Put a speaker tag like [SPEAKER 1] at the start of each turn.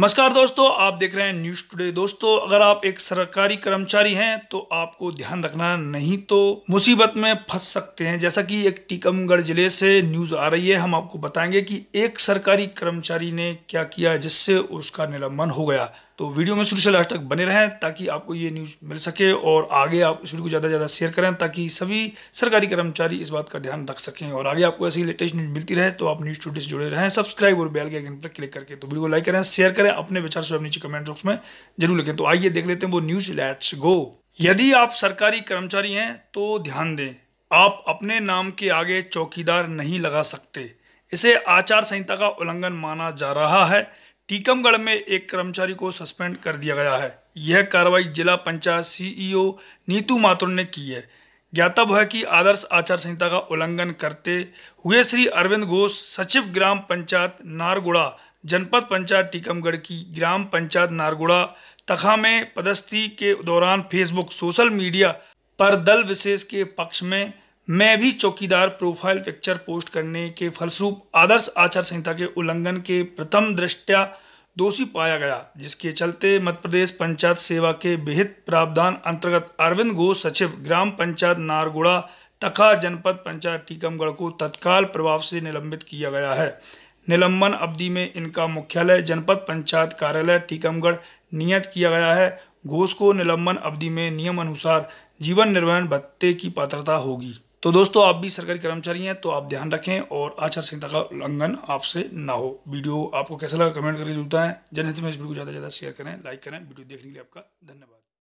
[SPEAKER 1] नमस्कार दोस्तों आप देख रहे हैं न्यूज़ टुडे दोस्तों अगर आप एक सरकारी कर्मचारी हैं तो आपको ध्यान रखना नहीं तो मुसीबत में फंस सकते हैं जैसा कि एक टीकमगढ़ जिले से न्यूज़ आ रही है हम आपको बताएंगे कि एक सरकारी कर्मचारी ने क्या किया जिससे उसका निलंबन हो गया तो वीडियो में शुरू से लास्ट तक बने रहें ताकि आपको ये न्यूज़ मिल सके और आगे आप इस वीडियो को ज़्यादा से ज़्यादा शेयर करें ताकि सभी सरकारी कर्मचारी इस बात का ध्यान रख सकें और आगे आपको ऐसी लेटेस्ट न्यूज़ मिलती रहे तो आप न्यूज़ टूडे से जुड़े रहें सब्सक्राइब और बेल के आइकन पर क्लिक करके तो वीडियो को लाइक करें शेयर करें अपने विचार से नीचे कमेंट बॉक्स में जरूर लिखें तो आइए देख लेते हैं वो न्यूज़ लेट्स गो यदि आप सरकारी कर्मचारी हैं तो ध्यान दें आप अपने नाम के आगे चौकीदार नहीं लगा सकते इसे आचार संहिता का उल्लंघन माना जा रहा है टीकमगढ़ में एक कर्मचारी को सस्पेंड कर दिया गया है यह कार्रवाई जिला पंचायत सीईओ नीतू माथुर ने की है ज्ञातव्य है कि आदर्श आचार संहिता का उल्लंघन करते हुए श्री अरविंद घोष सचिव ग्राम पंचायत नारगुड़ा जनपद पंचायत टीकमगढ़ की ग्राम पंचायत नारगुड़ा तखा में पदस्थी के दौरान फेसबुक सोशल मीडिया पर दल विशेष के पक्ष में मैं भी चौकीदार प्रोफाइल पिक्चर पोस्ट करने के फलस्वरूप आदर्श आचार संहिता के उल्लंघन के प्रथम दृष्टया दोषी पाया गया जिसके चलते मध्य प्रदेश पंचायत सेवा के विहित प्रावधान अंतर्गत अरविंद घोष सचिव ग्राम पंचायत नारगुड़ा तथा जनपद पंचायत टीकमगढ़ को तत्काल प्रभाव से निलंबित किया गया है निलंबन अवधि में इनका मुख्यालय जनपद पंचायत कार्यालय टीकमगढ़ नियत किया गया है घोष को निलंबन अवधि में नियम अनुसार जीवन निर्वहन भत्ते की पात्रता होगी तो दोस्तों आप भी सरकारी कर्मचारी हैं तो आप ध्यान रखें और आचार संहिता का उल्लंघन आपसे ना हो वीडियो आपको कैसा लगा कमेंट करके जुड़ता है जनहित में इस वीडियो को ज़्यादा से ज़्यादा शेयर करें लाइक करें वीडियो देखने के लिए आपका धन्यवाद